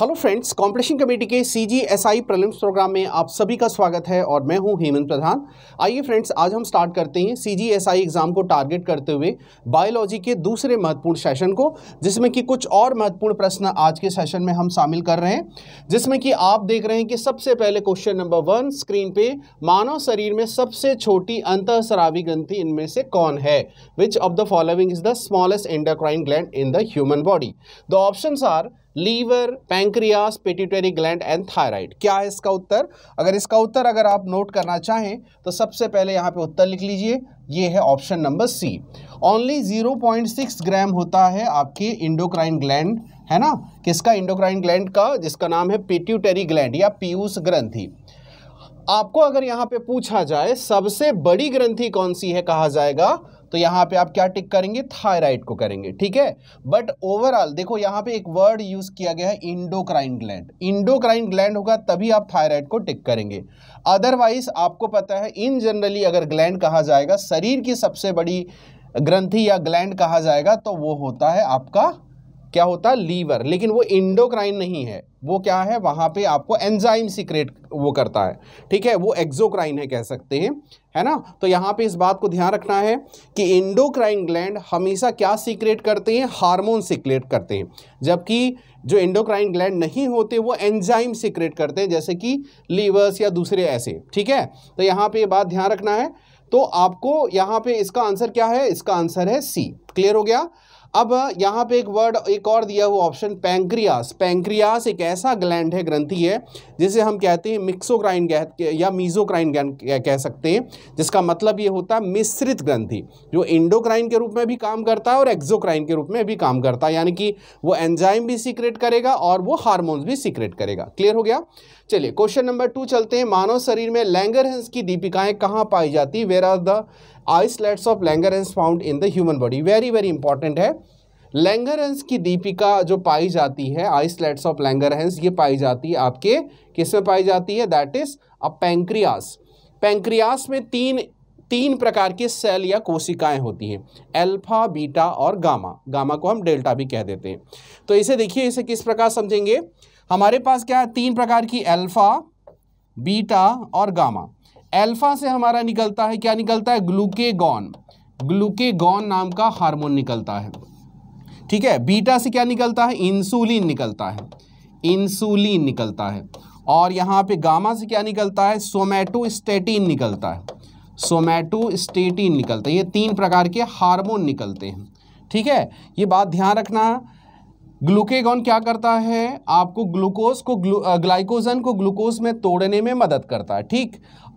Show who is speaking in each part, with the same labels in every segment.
Speaker 1: hello friends competition committee के सी G S आई programme में आप सभी का स्वागत है और मैं हूं हेमंत प्रधान आइए फ्रेंड्स आज हम स्टार्ट करते हैं C G S I exam को टारगेट करते हुए बायोलॉजी के दूसरे महत्वपूर्ण सेशन को जिसमें कि कुछ और महत्वपूर्ण प्रश्न आज के सेशन में हम शामिल कर रहे हैं जिसमें कि आप देख रहे हैं कि सबसे पहले क्वेश्चन नंबर वन स्क्रीन पे मानव शरीर में सबसे छोटी अंतःसरावी ग्रंथि इनमें से कौन है which of the following is the smallest endocrine gland in the human body the option are liver pancreas pituitary gland and thyroid क्या है इसका उत्तर अगर इसका उत्तर अगर आप नोट करना चाहें तो सबसे पहले यहाँ पे उत्तर लिख लीजिए ये है option number C only 0.6 gram होता है आपके इंडोक्राइन ग्लैंड है ना किसका इंडोक्राइन ग्लैंड का जिसका नाम है पेट्यूटरी ग्लैंड या पीयूष ग्रंथी आपको अगर यहाँ पे पूछा जाए सबसे बड़ी ग्रंथी कौन सी है कहा जाएगा तो यहाँ पे आप क्या टिक करेंगे थायराइड को करेंगे ठीक है बट ओवरऑल देखो यहाँ पे एक वर्ड यूज़ किया गया है इंडोक्राइन ग्लैंड इंडोक्राइन ग्लैंड होगा तभी आप थायराइड को टिक करेंगे अदरवाइज आपको पता है इन जनरली अगर ग्लैंड कहा जाएगा शरीर की सबसे बड़ी ग्रंथि या ग्लैंड कहा जाएगा तो वो होता है आपका क्या होता है लीवर लेकिन वो इंडोक्राइन नहीं है वो क्या है वहां पे आपको एंजाइम सीक्रेट वो करता है ठीक है वो एक्जोक्राइन है कह सकते हैं है ना तो यहाँ पे इस बात को ध्यान रखना है कि इंडोक्राइन ग्लैंड हमेशा क्या सीक्रेट करते हैं हार्मोन सीक्रेट करते हैं जबकि जो इंडोक्राइन ग्लैंड नहीं होते वो एंजाइम सीक्रेट करते हैं जैसे कि लीवर्स या दूसरे ऐसे ठीक है तो यहाँ पर ये बात ध्यान रखना है तो आपको यहाँ पे इसका आंसर क्या है इसका आंसर है सी क्लियर हो गया अब यहाँ पे एक वर्ड एक और दिया हुआ ऑप्शन पैंक्रियास पैंक्रियास एक ऐसा ग्लैंड है ग्रंथि है जिसे हम कहते हैं मिक्सोक्राइन या मीजोक्राइन कह सकते हैं जिसका मतलब ये होता है मिश्रित ग्रंथि जो इंडोक्राइन के रूप में भी काम करता है और एक्जोक्राइन के रूप में भी काम करता है यानी कि वो एंजाइम भी सीक्रेट करेगा और वो हार्मोन्स भी सीक्रेट करेगा क्लियर हो गया चलिए क्वेश्चन नंबर टू चलते हैं मानव शरीर में लैंगरहंस की दीपिकाएं कहाँ पाई जाती where are the islets of Langerhans found in the human body very very important है लैंगरहेंस की दीपिका जो पाई जाती है आइसलेट्स ऑफ लैंगरहेंस ये पाई जाती है आपके किस में पाई जाती है that is a pancreas pancreas में तीन तीन प्रकार के सेल या कोशिकाएं होती हैं अल्फा बीटा और गामा गामा को हम डेल्टा भी कह देते हैं तो इसे देखिए इसे किस प्रकार समझेंगे हमारे पास क्या है तीन प्रकार की अल्फा बीटा और गामा अल्फा से हमारा निकलता है क्या निकलता है ग्लूकेगॉन ग्लूकेगॉन नाम का हार्मोन निकलता है ठीक है बीटा से क्या निकलता है इंसुलिन निकलता है इंसुलिन निकलता है और यहाँ पे गामा से क्या निकलता है स्टेटिन निकलता है स्टेटिन निकलता है ये तीन प्रकार के हार्मोन निकलते हैं ठीक है ये बात ध्यान रखना ग्लूकेगॉन क्या करता है आपको ग्लूकोज को ग्लू, ग्लाइकोजन को ग्लूकोज में तोड़ने में मदद करता है ठीक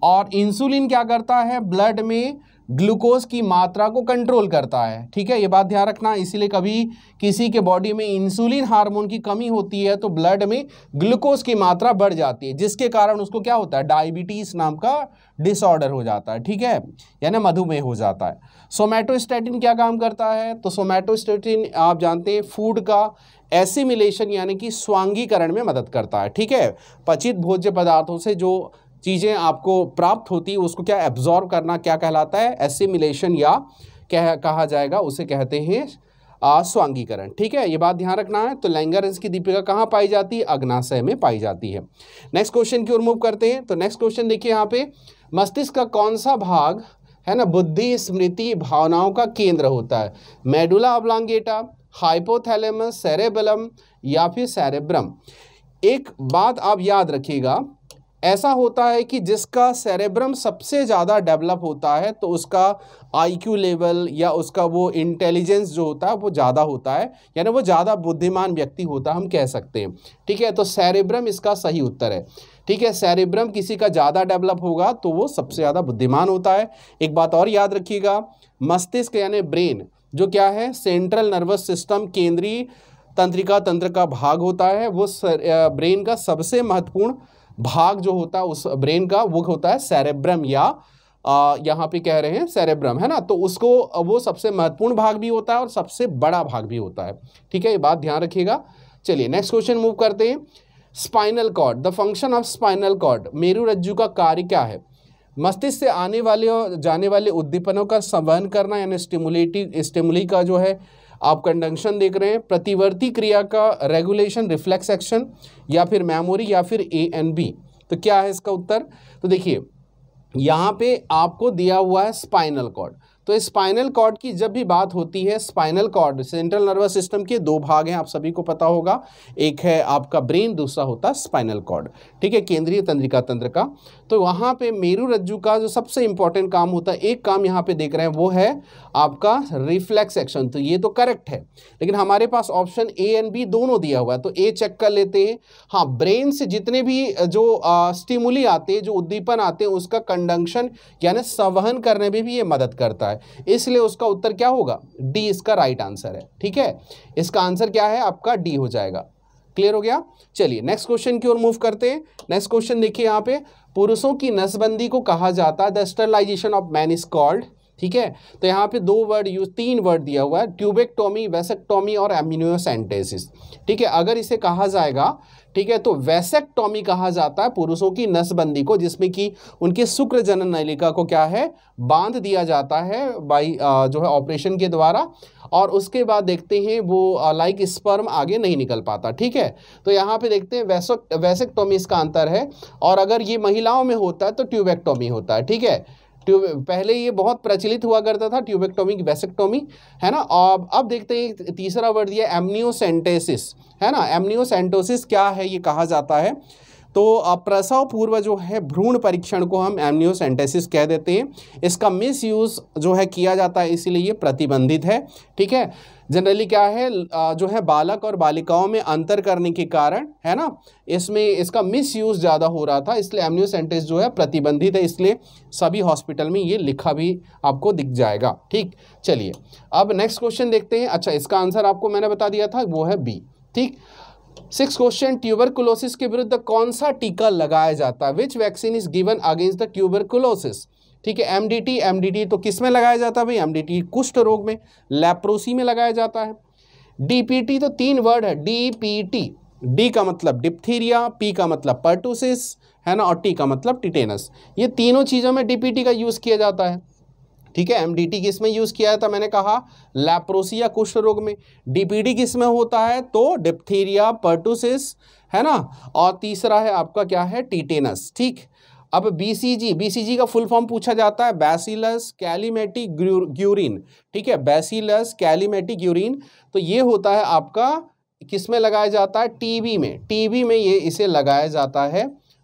Speaker 1: और इंसुलिन क्या करता है ब्लड में ग्लूकोज की मात्रा को कंट्रोल करता है ठीक है ये बात ध्यान रखना इसीलिए कभी किसी के बॉडी में इंसुलिन हार्मोन की कमी होती है तो ब्लड में ग्लूकोज की मात्रा बढ़ जाती है जिसके कारण उसको क्या होता है डायबिटीज़ नाम का डिसऑर्डर हो जाता है ठीक है यानी मधुमेह हो जाता है सोमेटोस्टेटिन क्या काम करता है तो सोमेटोस्टेटिन आप जानते हैं फूड का एसिमिलेशन यानी कि स्वांगीकरण में मदद करता है ठीक है पचित भोज्य पदार्थों से जो चीज़ें आपको प्राप्त होती है उसको क्या एब्जॉर्व करना क्या कहलाता है एसिमिलेशन या कह कहा जाएगा उसे कहते हैं स्वांगीकरण ठीक है ये बात ध्यान रखना है तो लैंगर की दीपिका कहाँ पाई जाती है अग्नाशय में पाई जाती है नेक्स्ट क्वेश्चन की ओर मूव करते हैं तो नेक्स्ट क्वेश्चन देखिए यहाँ पे मस्तिष्क का कौन सा भाग है ना बुद्धि स्मृति भावनाओं का केंद्र होता है मेडुला अब्लांगेटा हाइपोथैलेमस सेरेबलम या फिर सेरेब्रम एक बात आप याद रखिएगा ऐसा होता है कि जिसका सेरेब्रम सबसे ज़्यादा डेवलप होता है तो उसका आईक्यू लेवल या उसका वो इंटेलिजेंस जो होता है वो ज़्यादा होता है यानी वो ज़्यादा बुद्धिमान व्यक्ति होता हम कह सकते हैं ठीक है तो सेरेब्रम इसका सही उत्तर है ठीक है सेरेब्रम किसी का ज़्यादा डेवलप होगा तो वो सबसे ज़्यादा बुद्धिमान होता है एक बात और याद रखिएगा मस्तिष्क यानी ब्रेन जो क्या है सेंट्रल नर्वस सिस्टम केंद्रीय तंत्रिका तंत्र का भाग होता है वो ब्रेन का सबसे महत्वपूर्ण भाग जो होता है उस ब्रेन का वो होता है सेरेब्रम या यहाँ पे कह रहे हैं सेरेब्रम है ना तो उसको वो सबसे महत्वपूर्ण भाग भी होता है और सबसे बड़ा भाग भी होता है ठीक है ये बात ध्यान रखिएगा चलिए नेक्स्ट क्वेश्चन मूव करते हैं spinal cord the function of spinal cord मेरु रज्जु का कार्य क्या है मस्तिष्क से आने वाले और जाने वाले उद्दीपनों का संवहन करना यानी स्टिमुलेटिव स्टिमुली का जो है आप कंडक्शन देख रहे हैं प्रतिवर्ती क्रिया का रेगुलेशन रिफ्लेक्स एक्शन या फिर मेमोरी या फिर ए एन बी तो क्या है इसका उत्तर तो देखिए यहाँ पे आपको दिया हुआ है स्पाइनल कॉर्ड तो स्पाइनल कॉर्ड की जब भी बात होती है spinal cord central nervous system के दो भाग हैं आप सभी को पता होगा एक है आपका ब्रेन दूसरा होता है स्पाइनल कॉर्ड ठीक है केंद्रीय तंत्रिका तंत्र का तो वहाँ पे मेरू रज्जु का जो सबसे इंपॉर्टेंट काम होता है एक काम यहाँ पे देख रहे हैं वो है आपका रिफ्लेक्स एक्शन तो ये तो करेक्ट है लेकिन हमारे पास ऑप्शन ए एंड बी दोनों दिया हुआ है तो ए चेक कर लेते हैं हाँ ब्रेन से जितने भी जो स्टिमुली आते हैं जो उद्दीपन आते हैं उसका कंडक्शन यानी संवहन करने में भी ये मदद करता है है इसलिए उसका उत्तर क्या होगा डी इसका राइट आंसर है ठीक है इसका आंसर क्या है आपका डी हो जाएगा क्लियर हो गया चलिए नेक्स्ट क्वेश्चन की ओर मूव करते हैं नेक्स्ट क्वेश्चन देखिए यहाँ पे पुरुषों की नसबंदी को कहा जाता है the sterilisation of man is called ठीक है तो यहाँ पे दो वर्ड यूज तीन वर्ड दिया हुआ है ट्यूबेक्टोमी वेसेक्टोमी और एम्यूनियोसेंटेसिस ठीक है अगर इसे कहा जाएगा ठीक है तो वैसेक्टॉमी कहा जाता है पुरुषों की नसबंदी को जिसमें कि उनके शुक्र जनन नलिका को क्या है बांध दिया जाता है बाई जो है ऑपरेशन के द्वारा और उसके बाद देखते हैं वो लाइक स्पर्म आगे नहीं निकल पाता ठीक है तो यहाँ पे देखते हैं वैसे वैसेक्टोमी इसका अंतर है और अगर ये महिलाओं में होता है तो ट्यूबेक्टोमी होता है ठीक है ट्यूब पहले ये बहुत प्रचलित हुआ करता था ट्यूबेक्टोमी वेसेक्टोमी है ना अब अब देखते हैं तीसरा वर्ड ये एमनियोसेंटेसिस है ना एमनियोसेंटोसिस क्या है ये कहा जाता है तो प्रसव पूर्व जो है भ्रूण परीक्षण को हम एमनियोसेंटेसिस कह देते हैं इसका मिस यूज़ जो है किया जाता है इसीलिए ये प्रतिबंधित है ठीक है जनरली क्या है जो है बालक और बालिकाओं में अंतर करने के कारण है ना इसमें इसका मिस यूज़ ज़्यादा हो रहा था इसलिए एमनियोसेंटेस जो है प्रतिबंधित है इसलिए सभी हॉस्पिटल में ये लिखा भी आपको दिख जाएगा ठीक चलिए अब नेक्स्ट क्वेश्चन देखते हैं अच्छा इसका आंसर आपको मैंने बता दिया था वो है बी ठीक सिक्स क्वेश्चन ट्यूबरकुलोसिस के विरुद्ध कौन सा टीका लगाया जाता है which vaccine is given against the tuberculosis ठीक है एमडीटी एमडीटी तो किस में लगाया जाता है भाई एमडीटी कुष्ठ रोग में लेप्रोसी में लगाया जाता है डीपीटी तो तीन वर्ड है डीपीटी डी का मतलब डिप्थीरिया पी का मतलब पर्टोसिस है ना और टी का मतलब टिटेनस ये तीनों चीज़ों में डीपीटी का यूज़ किया जाता है ठीक है एमडीटी किस में यूज़ किया था मैंने कहा लैप्रोसिया कुष्ठ रोग में डीपीडी किस में होता है तो डिप्थीरिया पर्टुसिस है ना और तीसरा है आपका क्या है टीटेनस ठीक अब बीसीजी बीसीजी का फुल फॉर्म पूछा जाता है बैसिलस कैलीमेटिक ग्यूरिन ठीक है बैसिलस कैलीमेटिक ग्यूरिन तो ये होता है आपका किस में लगाया जाता है टीबी में टीबी में ये इसे लगाया जाता है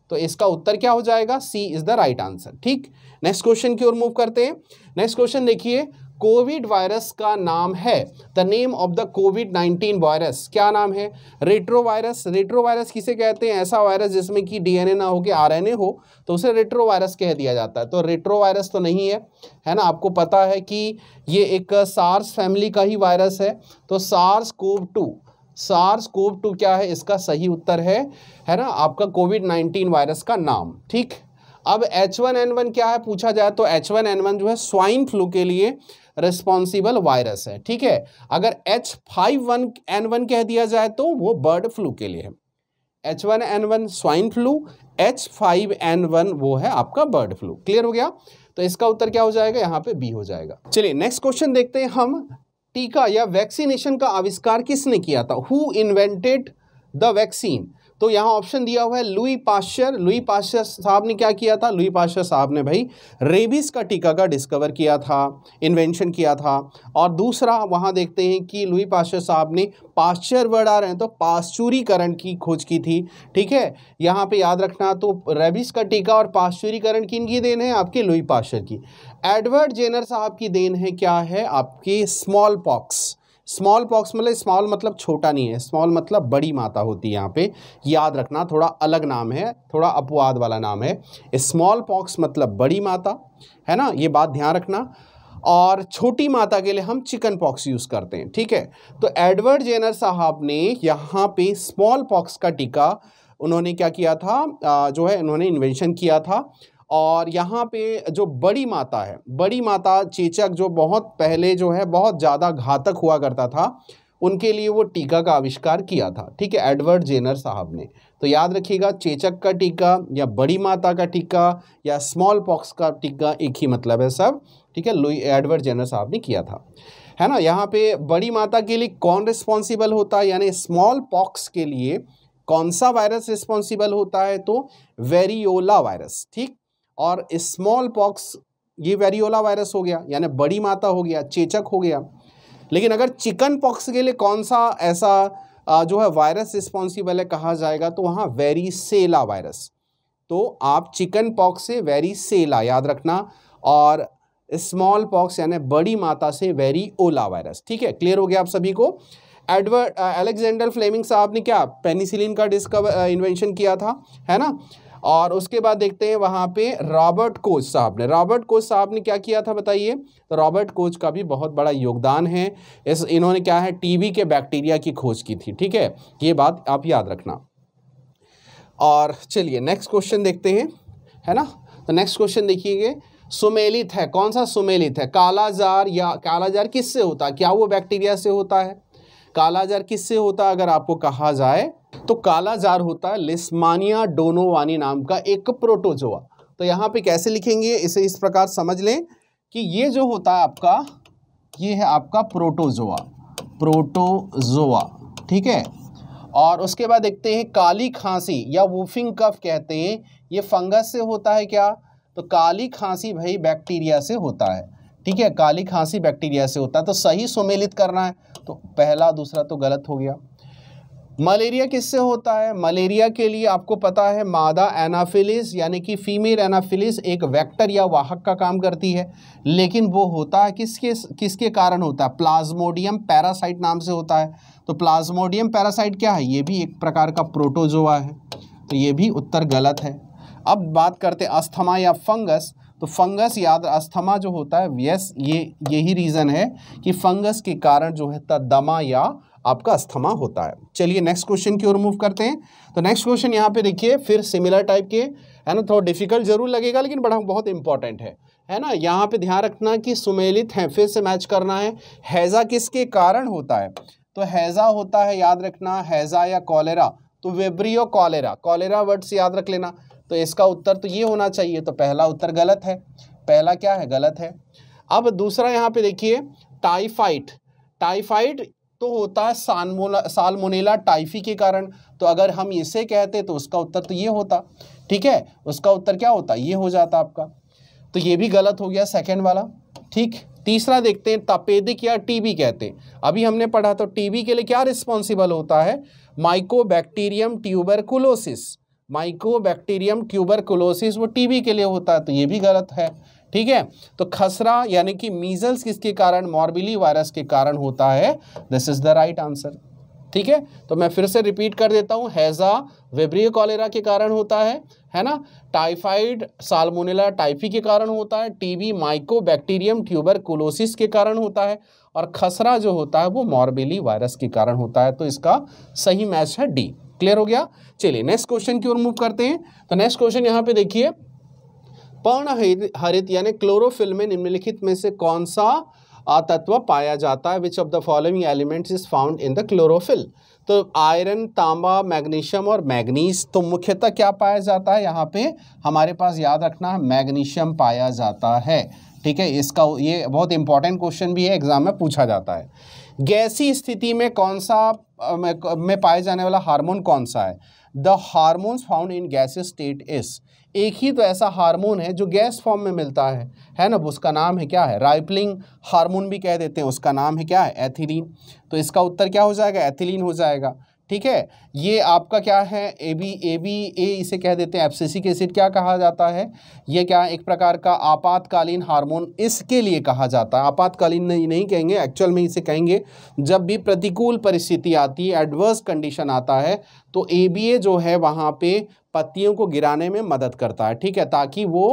Speaker 1: तो इसका उत्तर क्या हो जाएगा C is the right answer ठीक नेक्स्ट क्वेश्चन की ओर मूव करते हैं नेक्स्ट क्वेश्चन देखिए कोविड वायरस का नाम है the name of the Covid nineteen virus क्या नाम है रेट्रो वायरस रेट्रो वायरस किसे कहते हैं ऐसा वायरस जिसमें कि डीएनए ना हो के आरएनए हो तो उसे रेट्रो वायरस कह दिया जाता है तो रेट्रो वायरस तो नहीं है है ना आपको पता है कि ये एक सार्स फैमिली का ही वायरस है तो SARS CoV two SARS CoV two क्या है इसका सही उत्तर है है ना आपका कोविड नाइन्टीन वायरस का नाम ठीक अब एच वन एन वन क्या है पूछा जाए तो एच वन एन वन जो है स्वाइन फ्लू के लिए रिस्पॉन्सिबल वायरस है ठीक है अगर H five one N one कह दिया जाए तो वो बर्ड फ्लू के लिए है H one N one swine flu H five N one वो है आपका बर्ड फ्लू क्लियर हो गया तो इसका उत्तर क्या हो जाएगा यहाँ पे बी हो जाएगा चलिए नेक्स्ट क्वेश्चन देखते हैं हम टीका या वैक्सीनेशन का आविष्कार किसने किया था हु इन्वेंटेड द वैक्सीन तो यहाँ ऑप्शन दिया हुआ है लुई पाश्चर लुई पाश्चर साहब ने क्या किया था लुई पाश्चर साहब ने भाई रेबिस का टीका का डिस्कवर किया था इन्वेंशन किया था और दूसरा वहाँ देखते हैं कि लुई पाश्चर साहब ने पाश्चर वर्ड आ रहे हैं तो पाश्चुरीकरण की खोज की थी ठीक है यहाँ पे याद रखना तो रेबिस का टीका और पाश्चुरीकरण किन की देन है आपके लुई पाश्चर की एडवर्ड जेनर साहब की देन है क्या है आपकी स्मॉल पॉक्स स्मॉल पॉक्स मतलब स्मॉल मतलब छोटा नहीं है स्मॉल मतलब बड़ी माता होती है यहाँ पे याद रखना थोड़ा अलग नाम है थोड़ा अपवाद वाला नाम है स्मॉल पॉक्स मतलब बड़ी माता है ना ये बात ध्यान रखना और छोटी माता के लिए हम चिकन पॉक्स यूज़ करते हैं ठीक है तो एडवर्ड जेनर साहब ने यहाँ पे स्मॉल पॉक्स का टीका उन्होंने क्या किया था जो है उन्होंने इन्वेंशन किया था और यहाँ पे जो बड़ी माता है बड़ी माता चेचक जो बहुत पहले जो है बहुत ज़्यादा घातक हुआ करता था उनके लिए वो टीका का आविष्कार किया था ठीक है एडवर्ड जेनर साहब ने तो याद रखिएगा चेचक का टीका या बड़ी माता का टीका या स्मॉल पॉक्स का टीका एक ही मतलब है सब ठीक है लुई एडवर्ड जेनर साहब ने किया था है ना यहाँ पे बड़ी माता के लिए कौन रिस्पॉन्सिबल होता है यानी स्मॉल पॉक्स के लिए कौन सा वायरस रिस्पॉन्सिबल होता है तो वेरियोला वायरस ठीक और स्मॉल पॉक्स ये वेरियोला वायरस हो गया यानी बड़ी माता हो गया चेचक हो गया लेकिन अगर चिकन पॉक्स के लिए कौन सा ऐसा जो है वायरस रिस्पॉन्सिबल है कहा जाएगा तो वहाँ वेरीसेला वायरस तो आप चिकन पॉक्स से वेरीसेला याद रखना और स्मॉल पॉक्स यानी बड़ी माता से वेरी ओला वायरस ठीक है क्लियर हो गया आप सभी को एडवर्ड अलेक्जेंडर फ्लेमिंग साहब ने क्या पेनिसिलिन का डिस्कवर इन्वेंशन किया था है ना और उसके बाद देखते हैं वहाँ पे रॉबर्ट कोच साहब ने रॉबर्ट कोच साहब ने क्या किया था बताइए तो रॉबर्ट कोच का भी बहुत बड़ा योगदान है इस इन्होंने क्या है टीबी के बैक्टीरिया की खोज की थी ठीक है ये बात आप याद रखना और चलिए नेक्स्ट क्वेश्चन देखते हैं है ना तो नेक्स्ट क्वेश्चन देखिए सुमेलित है कौन सा सुमेलित है कालाजार या कालाजार किससे होता है क्या वो बैक्टीरिया से होता है कालाजार किससे होता है अगर आपको कहा जाए तो कालाजार होता है लिस्मानिया डोनोवानी नाम का एक प्रोटोजोआ तो यहाँ पे कैसे लिखेंगे इसे इस प्रकार समझ लें कि ये जो होता है आपका ये है आपका प्रोटोजोआ प्रोटोजोआ ठीक है और उसके बाद देखते हैं काली खांसी या वूफिंग कफ कहते हैं ये फंगस से होता है क्या तो काली खांसी भाई बैक्टीरिया से होता है ठीक है काली खांसी बैक्टीरिया से होता है तो सही सुमेलित करना है तो पहला दूसरा तो गलत हो गया मलेरिया किससे होता है मलेरिया के लिए आपको पता है मादा एनाफिलिस यानी कि फीमेल एनाफिलिस एक वेक्टर या वाहक का काम करती है लेकिन वो होता है किसके किसके कारण होता है प्लाज्मोडियम पैरासाइट नाम से होता है तो प्लाज्मोडियम पैरासाइट क्या है ये भी एक प्रकार का प्रोटोजोआ है तो ये भी उत्तर गलत है अब बात करते अस्थमा या फंगस तो फंगस याद अस्थमा जो होता है यस ये यही रीज़न है कि फंगस के कारण जो है दमा या आपका अस्थमा होता है चलिए नेक्स्ट क्वेश्चन की ओर मूव करते हैं तो नेक्स्ट क्वेश्चन यहाँ पे देखिए फिर सिमिलर टाइप के है ना थोड़ा डिफिकल्ट जरूर लगेगा लेकिन बड़ा बहुत इंपॉर्टेंट है है ना यहाँ पे ध्यान रखना कि सुमेलित हैं फिर से मैच करना है हैज़ा किसके कारण होता है तो हैज़ा होता है याद रखना हैज़ा या कॉलेरा तो वेब्रियो कॉलेरा कॉलेरा वर्ड से याद रख लेना तो इसका उत्तर तो ये होना चाहिए तो पहला उत्तर गलत है पहला क्या है गलत है अब दूसरा यहाँ पे देखिए टाइफाइड टाइफाइड तो होता है सालमोला सालमोनेला टाइफी के कारण तो अगर हम इसे कहते तो उसका उत्तर तो ये होता ठीक है उसका उत्तर क्या होता ये हो जाता आपका तो ये भी गलत हो गया सेकेंड वाला ठीक तीसरा देखते हैं तपेदिक या टीबी कहते हैं अभी हमने पढ़ा तो टीबी के लिए क्या रिस्पॉन्सिबल होता है माइकोबैक्टीरियम ट्यूबरकुलोसिस माइकोबैक्टीरियम ट्यूबरकुलोसिस वो टीबी के लिए होता है तो ये भी गलत है ठीक है तो खसरा यानी कि मीजल्स किसके कारण मॉर्बिली वायरस के कारण होता है this is the right answer ठीक है तो मैं फिर से रिपीट कर देता हूँ हैज़ा वेब्रिय कॉलेरा के कारण होता है है ना टाइफाइड साल्मोनेला टाइफी के कारण होता है टीबी माइकोबैक्टीरियम कोलोसिस के कारण होता है और खसरा जो होता है वो मॉर्बिली वायरस के कारण होता है तो इसका सही मैच है डी क्लियर हो गया चलिए नेक्स्ट क्वेश्चन की ओर मूव करते हैं तो नेक्स्ट क्वेश्चन यहाँ पे देखिए पर्ण हरित यानी क्लोरोफिल में निम्नलिखित में से कौन सा तत्व पाया जाता है which of the following elements is found in the chlorophyll तो आयरन तांबा मैग्नीशियम और मैग्नीज तो मुख्यतः क्या पाया जाता है यहाँ पे हमारे पास याद रखना है मैग्नीशियम पाया जाता है ठीक है इसका ये बहुत इंपॉर्टेंट क्वेश्चन भी है एग्जाम में पूछा जाता है गैसी स्थिति में कौन सा में, पाया पाए जाने वाला हार्मोन कौन सा है the hormones found in gases state is एक ही तो ऐसा हार्मोन है जो गैस फॉर्म में मिलता है है ना उसका नाम है क्या है राइपलिंग हार्मोन भी कह देते हैं उसका नाम है क्या है एथिलीन तो इसका उत्तर क्या हो जाएगा एथिलीन हो जाएगा ठीक है ये आपका क्या है ए बी ए बी ए इसे कह देते हैं एब्सिसिक एसिड क्या कहा जाता है ये क्या है एक प्रकार का आपातकालीन हार्मोन इसके लिए कहा जाता है आपातकालीन नहीं नहीं कहेंगे एक्चुअल में इसे कहेंगे जब भी प्रतिकूल परिस्थिति आती है एडवर्स कंडीशन आता है तो ए बी ए जो है वहाँ पे पत्तियों को गिराने में मदद करता है ठीक है ताकि वो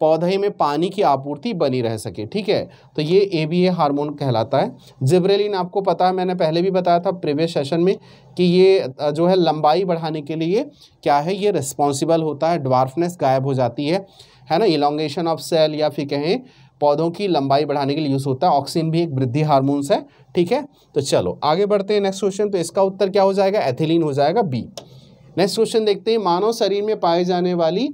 Speaker 1: पौधे में पानी की आपूर्ति बनी रह सके ठीक है तो ये ए बी ए हारमोन कहलाता है जिब्रेलिन आपको पता है मैंने पहले भी बताया था प्रीवियस सेशन में कि ये जो है लंबाई बढ़ाने के लिए क्या है ये रिस्पॉन्सिबल होता है ड्वार्फनेस गायब हो जाती है है ना इलांगेशन ऑफ सेल या फिर कहें पौधों की लंबाई बढ़ाने के लिए यूज़ होता है ऑक्सीजन भी एक वृद्धि हार्मोन्स है ठीक है तो चलो आगे बढ़ते हैं नेक्स्ट क्वेश्चन तो इसका उत्तर क्या हो जाएगा एथिलीन हो जाएगा बी नेक्स्ट क्वेश्चन देखते हैं मानव शरीर में पाए जाने वाली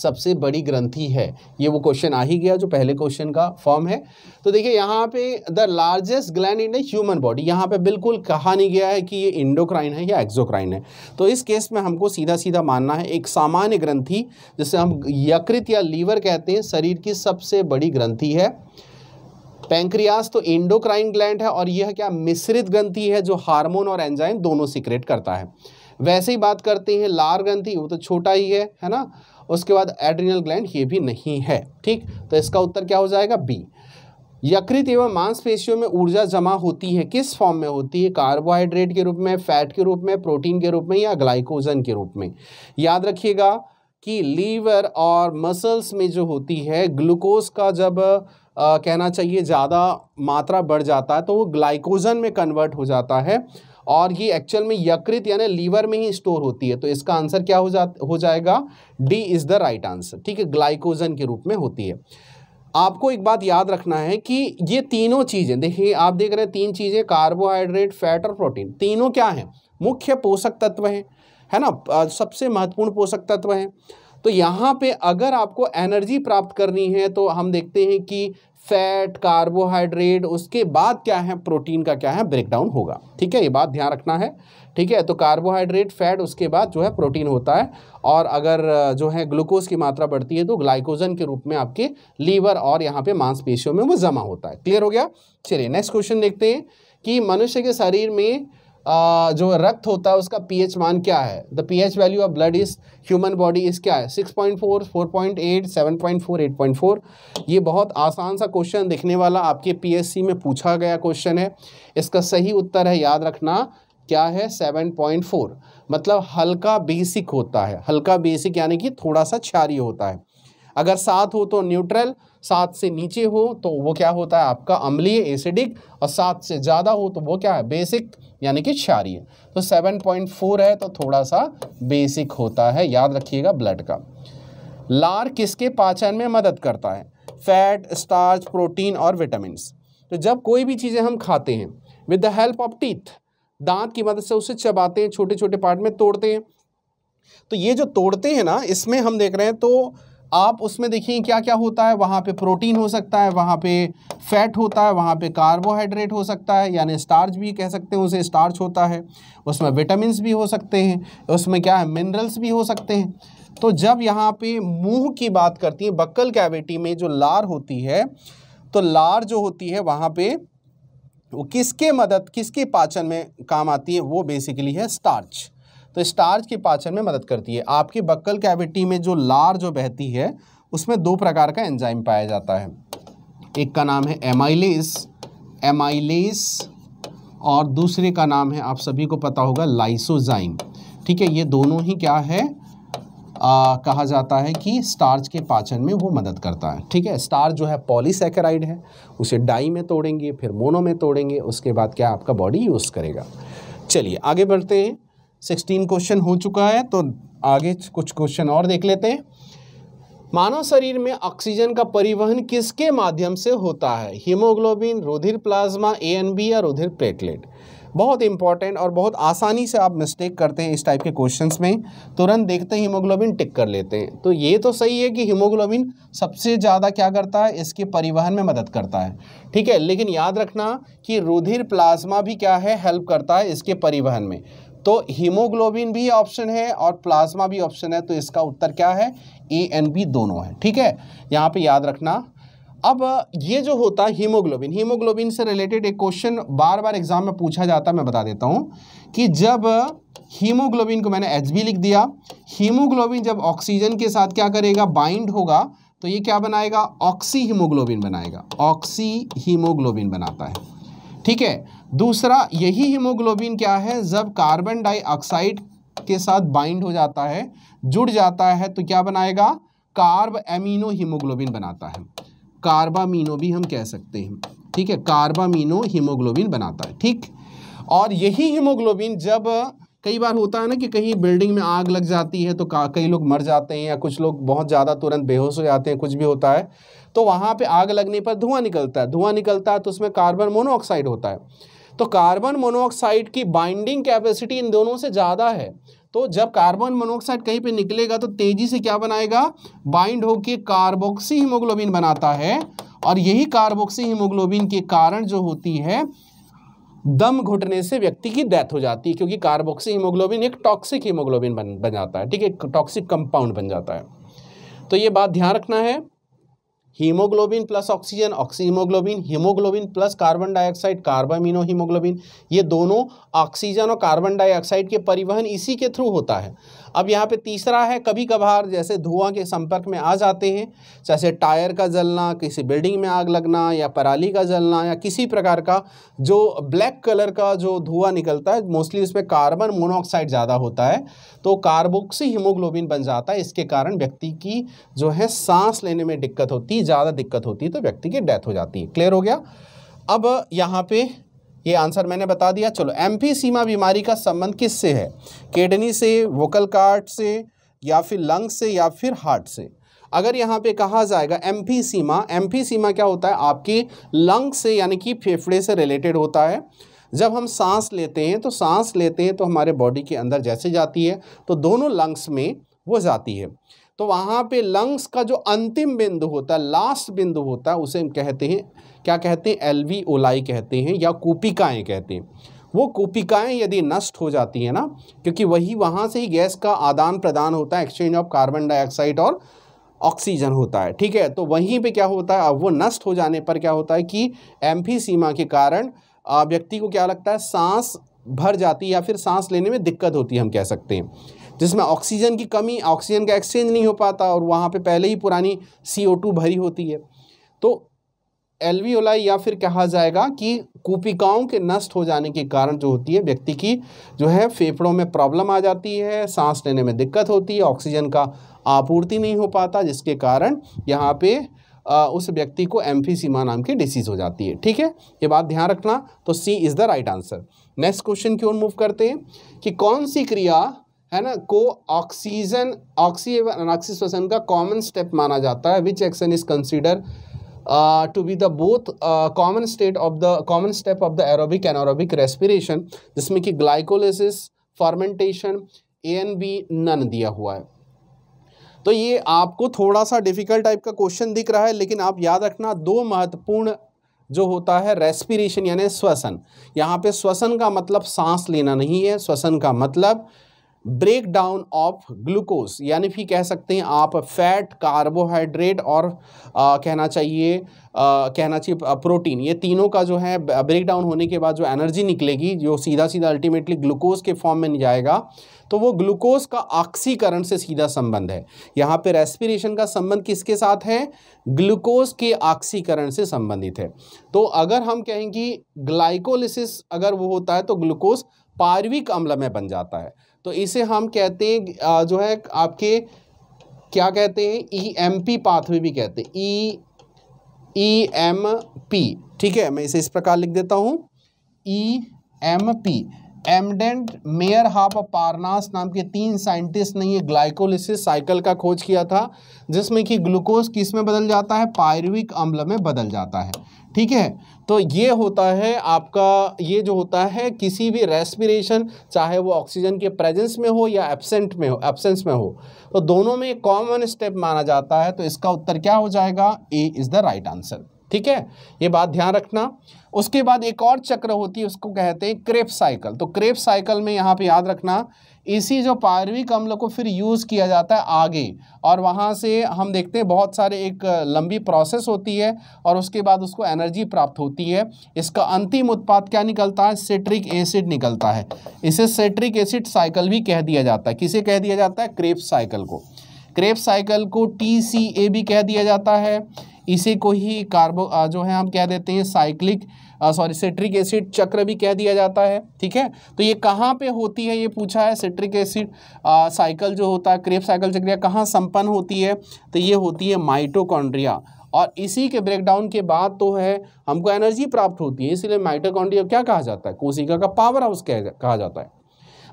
Speaker 1: सबसे बड़ी ग्रंथि है ये वो क्वेश्चन आ ही गया जो पहले क्वेश्चन का फॉर्म है तो देखिए यहाँ पे the largest gland in human body यहाँ पे बिल्कुल कहा नहीं गया है कि ये इंडोक्राइन है या एक्जोक्राइन है तो इस केस में हमको सीधा सीधा मानना है एक सामान्य ग्रंथि जिसे हम यकृत या लीवर कहते हैं शरीर की सबसे बड़ी ग्रंथि है पैंक्रियास तो इंडोक्राइन ग्लैंड है और यह क्या मिश्रित ग्रंथि है जो हार्मोन और एंजाइम दोनों सिक्रेट करता है वैसे ही बात करते हैं लार ग्रंथि वो तो छोटा ही है है ना उसके बाद एड्रिनल ग्लैंड ये भी नहीं है ठीक तो इसका उत्तर क्या हो जाएगा बी यकृत एवं मांसपेशियों में ऊर्जा जमा होती है किस फॉर्म में होती है कार्बोहाइड्रेट के रूप में फैट के रूप में प्रोटीन के रूप में या ग्लाइकोजन के रूप में याद रखिएगा कि लीवर और मसल्स में जो होती है ग्लूकोज का जब आ, कहना चाहिए ज़्यादा मात्रा बढ़ जाता है तो वो ग्लाइकोजन में कन्वर्ट हो जाता है और ये एक्चुअल में यकृत यानी लीवर में ही स्टोर होती है तो इसका आंसर क्या हो जा हो जाएगा D is the right answer ठीक है ग्लाइकोजन के रूप में होती है आपको एक बात याद रखना है कि ये तीनों चीज़ें देखिए आप देख रहे हैं तीन चीज़ें कार्बोहाइड्रेट फैट और प्रोटीन तीनों क्या हैं मुख्य पोषक तत्व हैं है ना सबसे महत्वपूर्ण पोषक तत्व हैं तो यहाँ पे अगर आपको एनर्जी प्राप्त करनी है तो हम देखते हैं कि फैट कार्बोहाइड्रेट उसके बाद क्या है प्रोटीन का क्या है ब्रेकडाउन होगा ठीक है ये बात ध्यान रखना है ठीक है तो कार्बोहाइड्रेट फैट उसके बाद जो है प्रोटीन होता है और अगर जो है ग्लूकोज की मात्रा बढ़ती है तो ग्लाइकोजन के रूप में आपके लीवर और यहाँ पे मांसपेशियों में वो जमा होता है क्लियर हो गया चलिए नेक्स्ट क्वेश्चन देखते हैं कि मनुष्य के शरीर में जो रक्त होता है उसका पीएच मान क्या है the pH value of blood is human body is क्या है 6.4, 4.8, 7.4, 8.4 ये बहुत आसान सा क्वेश्चन दिखने वाला आपके पीएससी में पूछा गया क्वेश्चन है इसका सही उत्तर है याद रखना क्या है 7.4 मतलब हल्का बेसिक होता है हल्का बेसिक यानी कि थोड़ा सा क्षारी होता है अगर सात हो तो न्यूट्रल सात से नीचे हो तो वो क्या होता है आपका अम्लीय एसिडिक और सात से ज़्यादा हो तो वो क्या है बेसिक यानी कि क्षारीय तो सेवन पॉइंट फोर है तो थोड़ा सा बेसिक होता है याद रखिएगा ब्लड का लार किसके पाचन में मदद करता है फैट स्टार्च प्रोटीन और विटामिन तो जब कोई भी चीज़ें हम खाते हैं with the help of teeth दांत की मदद से उसे चबाते हैं छोटे छोटे पार्ट में तोड़ते हैं तो ये जो तोड़ते हैं ना इसमें हम देख रहे हैं तो आप उसमें देखिए क्या क्या होता है वहाँ पे प्रोटीन हो सकता है वहाँ पे फैट होता है वहाँ पे कार्बोहाइड्रेट हो सकता है यानी स्टार्च भी कह सकते हैं उसे स्टार्च होता है उसमें विटामिन भी हो सकते हैं उसमें क्या है मिनरल्स भी हो सकते हैं तो जब यहाँ पे मुंह की बात करती है बक्कल कैविटी में जो लार होती है तो लार जो होती है वहाँ पर वो किसके मदद किसके पाचन में काम आती है वो बेसिकली है स्टार्च तो स्टार्च के पाचन में मदद करती है आपकी बक्कल कैविटी में जो लार जो बहती है उसमें दो प्रकार का एंजाइम पाया जाता है एक का नाम है एमाइलेस एमाइलेस और दूसरे का नाम है आप सभी को पता होगा लाइसोजाइम ठीक है ये दोनों ही क्या है आ, कहा जाता है कि स्टार्च के पाचन में वो मदद करता है ठीक है स्टार्च जो है पॉलीसेकेराइड है उसे डाई में तोड़ेंगे फिर मोनो में तोड़ेंगे उसके बाद क्या आपका बॉडी यूज़ करेगा चलिए आगे बढ़ते हैं सिक्सटीन क्वेश्चन हो चुका है तो आगे कुछ क्वेश्चन और देख लेते हैं मानव शरीर में ऑक्सीजन का परिवहन किसके माध्यम से होता है हीमोग्लोबिन रुधिर प्लाज्मा ए एन बी या रुधिर प्लेटलेट बहुत इंपॉर्टेंट और बहुत आसानी से आप मिस्टेक करते हैं इस टाइप के क्वेश्चंस में तुरंत देखते हैं हीमोग्लोबिन टिक कर लेते हैं तो ये तो सही है कि हीमोग्लोबिन सबसे ज़्यादा क्या करता है इसके परिवहन में मदद करता है ठीक है लेकिन याद रखना कि रुधिर प्लाज्मा भी क्या है हेल्प करता है इसके परिवहन में तो हीमोग्लोबिन भी ऑप्शन है और प्लाज्मा भी ऑप्शन है तो इसका उत्तर क्या है ए एन बी दोनों है ठीक है यहाँ पे याद रखना अब ये जो होता है हीमोग्लोबिन हीमोग्लोबिन से रिलेटेड एक क्वेश्चन बार बार एग्जाम में पूछा जाता है मैं बता देता हूँ कि जब हीमोग्लोबिन को मैंने एच लिख दिया हीमोग्लोबिन जब ऑक्सीजन के साथ क्या करेगा बाइंड होगा तो ये क्या बनाएगा ऑक्सी हीमोग्लोबिन बनाएगा ऑक्सी हीमोग्लोबिन बनाता है ठीक है दूसरा यही हीमोग्लोबिन क्या है जब कार्बन डाइऑक्साइड के साथ बाइंड हो जाता है जुड़ जाता है तो क्या बनाएगा कार्ब एमिनो हीमोग्लोबिन बनाता है कार्बामिनो भी हम कह सकते हैं ठीक है कार्बामिनो हीमोग्लोबिन बनाता है ठीक और यही हीमोग्लोबिन जब कई बार होता है ना कि कहीं बिल्डिंग में आग लग जाती है तो कई लोग मर जाते हैं या कुछ लोग बहुत ज़्यादा तुरंत बेहोश हो जाते हैं कुछ भी होता है तो वहाँ पे आग लगने पर धुआं निकलता है धुआं निकलता है तो उसमें कार्बन मोनोऑक्साइड होता है तो कार्बन मोनोऑक्साइड की बाइंडिंग कैपेसिटी इन दोनों से ज़्यादा है तो जब कार्बन मोनोऑक्साइड कहीं पे निकलेगा तो तेजी से क्या बनाएगा बाइंड होकर कार्बोक्सी हीमोग्लोबिन बनाता है और यही कार्बोक्सी हीमोग्लोबिन के कारण जो होती है दम घुटने से व्यक्ति की डेथ हो जाती है क्योंकि कार्बोक्सी हीमोग्लोबिन एक टॉक्सिक हीमोग्लोबिन बन बन जाता है ठीक है टॉक्सिक कंपाउंड बन जाता है तो ये बात ध्यान रखना है haemoglobin plus oxygen oxyhaemoglobin haemoglobin plus carbon dioxide carbaminohaemoglobin ये दोनों ऑक्सीजन और कार्बन डाइऑक्साइड के परिवहन इसी के थ्रू होता है अब यहाँ पे तीसरा है कभी कभार जैसे धुआं के संपर्क में आ जाते हैं जैसे टायर का जलना किसी बिल्डिंग में आग लगना या पराली का जलना या किसी प्रकार का जो ब्लैक कलर का जो धुआं निकलता है मोस्टली उसमें कार्बन मोनोऑक्साइड ज़्यादा होता है तो कार्बोक्सी हीमोग्लोबिन बन जाता है इसके कारण व्यक्ति की जो है सांस लेने में दिक्कत होती है ज़्यादा दिक्कत होती है तो व्यक्ति की डेथ हो जाती है क्लियर हो गया अब यहाँ पे ये आंसर मैंने बता दिया चलो सीमा बीमारी का संबंध किससे है किडनी से वोकल कार्ड से या फिर लंग से या फिर हार्ट से अगर यहाँ पे कहा जाएगा सीमा एम्फीसीमा सीमा क्या होता है आपकी लंग से यानी कि फेफड़े से रिलेटेड होता है जब हम सांस लेते हैं तो सांस लेते हैं तो हमारे बॉडी के अंदर जैसे जाती है तो दोनों लंग्स में वो जाती है तो वहाँ पे लंग्स का जो अंतिम बिंदु होता है लास्ट बिंदु होता है उसे हम कहते हैं क्या कहते हैं एलवी ओलाई कहते हैं या कूपिकाएँ कहते हैं वो कूपिकाएँ यदि नष्ट हो जाती हैं ना क्योंकि वही वहाँ से ही गैस का आदान प्रदान होता है एक्सचेंज ऑफ कार्बन डाइऑक्साइड और ऑक्सीजन होता है ठीक है तो वहीं पे क्या होता है अब वो नष्ट हो जाने पर क्या होता है कि एम्फीसीमा सीमा के कारण व्यक्ति को क्या लगता है सांस भर जाती है या फिर सांस लेने में दिक्कत होती है हम कह सकते हैं जिसमें ऑक्सीजन की कमी ऑक्सीजन का एक्सचेंज नहीं हो पाता और वहाँ पे पहले ही पुरानी सी भरी होती है तो एलवीओलाई या फिर कहा जाएगा कि कूपिकाओं के नष्ट हो जाने के कारण जो होती है व्यक्ति की जो है फेफड़ों में प्रॉब्लम आ जाती है सांस लेने में दिक्कत होती है ऑक्सीजन का आपूर्ति नहीं हो पाता जिसके कारण यहाँ पे आ, उस व्यक्ति को एम्फीसीमा नाम की डिसीज़ हो जाती है ठीक है ये बात ध्यान रखना तो C is the right answer next question की ओर मूव करते हैं कि कौन सी क्रिया है ना को ऑक्सीजन ऑक्सी एवं अनाक्सी श्वसन का कॉमन स्टेप माना जाता है which action is consider to be the both common state of the common step of the aerobic anaerobic respiration जिसमें कि glycolysis fermentation A and B none दिया हुआ है तो ये आपको थोड़ा सा डिफिकल्ट टाइप का क्वेश्चन दिख रहा है लेकिन आप याद रखना दो महत्वपूर्ण जो होता है रेस्पिरेशन यानी श्वसन यहाँ पे श्वसन का मतलब सांस लेना नहीं है श्वसन का मतलब ब्रेक डाउन ऑफ ग्लूकोज यानी फिर कह सकते हैं आप फैट कार्बोहाइड्रेट और आ, कहना चाहिए आ, कहना चाहिए प्रोटीन ये तीनों का जो है ब्रेक डाउन होने के बाद जो एनर्जी निकलेगी जो सीधा सीधा अल्टीमेटली ग्लूकोज के फॉर्म में नहीं जाएगा तो वो ग्लूकोज का ऑक्सीकरण से सीधा संबंध है यहाँ पे रेस्पिरेशन का संबंध किसके साथ है ग्लूकोज के ऑक्सीकरण से संबंधित है तो अगर हम कहें कि ग्लाइकोलिसिस अगर वो होता है तो ग्लूकोज पार्विक अम्ल में बन जाता है तो इसे हम कहते हैं जो है आपके क्या कहते हैं ई एम पी पाथवे भी कहते हैं ई ई एम पी ठीक है मैं इसे इस प्रकार लिख देता हूँ E M P Embden Meyerhof Parnas नाम के तीन साइंटिस्ट ने ये ग्लाइकोलिसिस साइकिल का खोज किया था जिसमें कि ग्लूकोज किस में बदल जाता है पायरविक अम्ल में बदल जाता है ठीक है तो ये होता है आपका ये जो होता है किसी भी रेस्पिरेशन चाहे वो ऑक्सीजन के प्रेजेंस में हो या एबसेंट में हो एब्सेंस में हो तो दोनों में कॉमन स्टेप माना जाता है तो इसका उत्तर क्या हो जाएगा A is the right answer ठीक है ये बात ध्यान रखना उसके बाद एक और चक्र होती है उसको कहते हैं क्रेप साइकिल तो क्रेप साइकिल में यहाँ पे याद रखना इसी जो पार्विक अम्ल को फिर यूज़ किया जाता है आगे और वहाँ से हम देखते हैं बहुत सारे एक लंबी प्रोसेस होती है और उसके बाद उसको एनर्जी प्राप्त होती है इसका अंतिम उत्पाद क्या निकलता है सेट्रिक एसिड निकलता है इसे सेट्रिक एसिड साइकिल भी कह दिया जाता है किसे कह दिया जाता है क्रेप साइकिल को क्रेप साइकिल को टी सी ए भी कह दिया जाता है इसी को ही कार्बो जो है हम कह देते हैं साइक्लिक सॉरी सिट्रिक एसिड चक्र भी कह दिया जाता है ठीक है तो ये कहाँ पे होती है ये पूछा है सिट्रिक एसिड साइकिल जो होता है क्रेप साइकिल चक्रिया कहाँ संपन्न होती है तो ये होती है माइटोकॉन्ड्रिया और इसी के ब्रेकडाउन के बाद तो है हमको एनर्जी प्राप्त होती है इसलिए माइटोकॉन्ड्रिया क्या कहा जाता है कोशिका का पावर हाउस कहा जाता है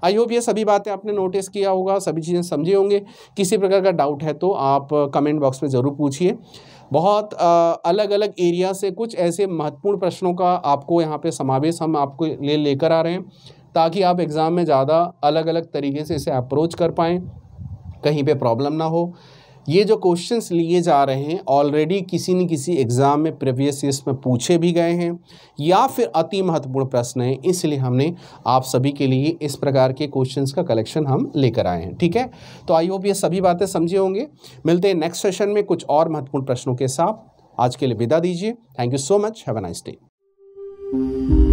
Speaker 1: आई होप ये सभी बातें आपने नोटिस किया होगा सभी चीज़ें समझे होंगे किसी प्रकार का डाउट है तो आप कमेंट uh, बॉक्स में ज़रूर पूछिए बहुत अलग अलग एरिया से कुछ ऐसे महत्वपूर्ण प्रश्नों का आपको यहाँ पर समावेश हम आपको ले लेकर आ रहे हैं ताकि आप एग्ज़ाम में ज़्यादा अलग अलग तरीके से इसे अप्रोच कर पाएँ कहीं पे प्रॉब्लम ना हो ये जो क्वेश्चंस लिए जा रहे हैं ऑलरेडी किसी न किसी एग्ज़ाम में प्रीवियस ईयर्स में पूछे भी गए हैं या फिर अति महत्वपूर्ण प्रश्न हैं इसलिए हमने आप सभी के लिए इस प्रकार के क्वेश्चंस का कलेक्शन हम लेकर आए हैं ठीक है तो आई होप ये सभी बातें समझे होंगे मिलते हैं नेक्स्ट सेशन में कुछ और महत्वपूर्ण प्रश्नों के साथ आज के लिए विदा दीजिए thank you so much have a nice day